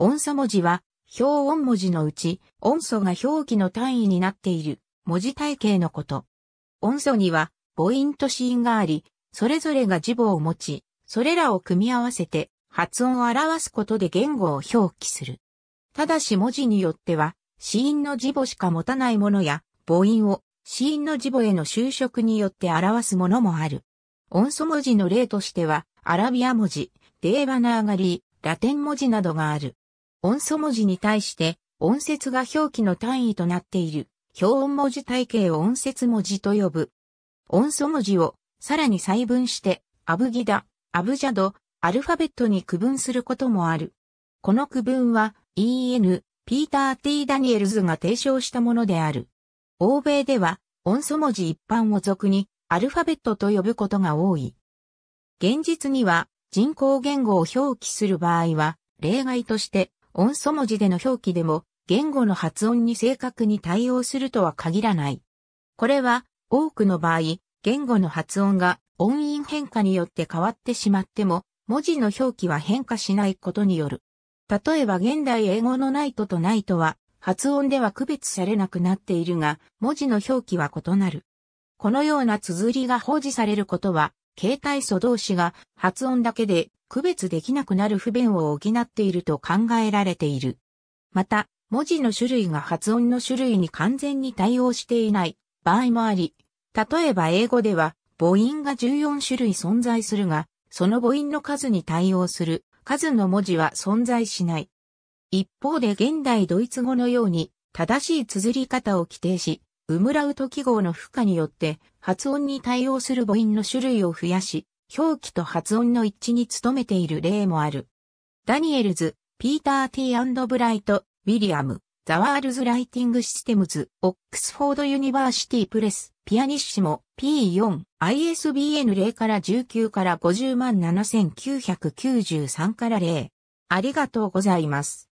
音素文字は、表音文字のうち、音素が表記の単位になっている文字体系のこと。音素には母音と子音があり、それぞれが字母を持ち、それらを組み合わせて発音を表すことで言語を表記する。ただし文字によっては、子音の字母しか持たないものや、母音を子音の字母への修飾によって表すものもある。音素文字の例としては、アラビア文字、デーバナーガリー、ラテン文字などがある。音素文字に対して、音節が表記の単位となっている、表音文字体系を音節文字と呼ぶ。音素文字を、さらに細分して、アブギダ、アブジャド、アルファベットに区分することもある。この区分は、EN、ピーター・ T・ ダニエルズが提唱したものである。欧米では、音素文字一般を俗に、アルファベットと呼ぶことが多い。現実には、人工言語を表記する場合は、例外として、音素文字での表記でも言語の発音に正確に対応するとは限らない。これは多くの場合、言語の発音が音韻変化によって変わってしまっても、文字の表記は変化しないことによる。例えば現代英語のナイトとナイトは発音では区別されなくなっているが、文字の表記は異なる。このような綴りが保持されることは、形態素同士が発音だけで区別できなくなる不便を補っていると考えられている。また、文字の種類が発音の種類に完全に対応していない場合もあり、例えば英語では母音が14種類存在するが、その母音の数に対応する数の文字は存在しない。一方で現代ドイツ語のように正しい綴り方を規定し、ウムラウト記号の負荷によって発音に対応する母音の種類を増やし、表記と発音の一致に努めている例もある。ダニエルズ、ピーター・ T& ブライト、ウィリアム、ザワールズ・ライティング・システムズ、オックスフォード・ユニバーシティ・プレス、ピアニッシモ、P4、ISBN 0から19から50万7993から0。ありがとうございます。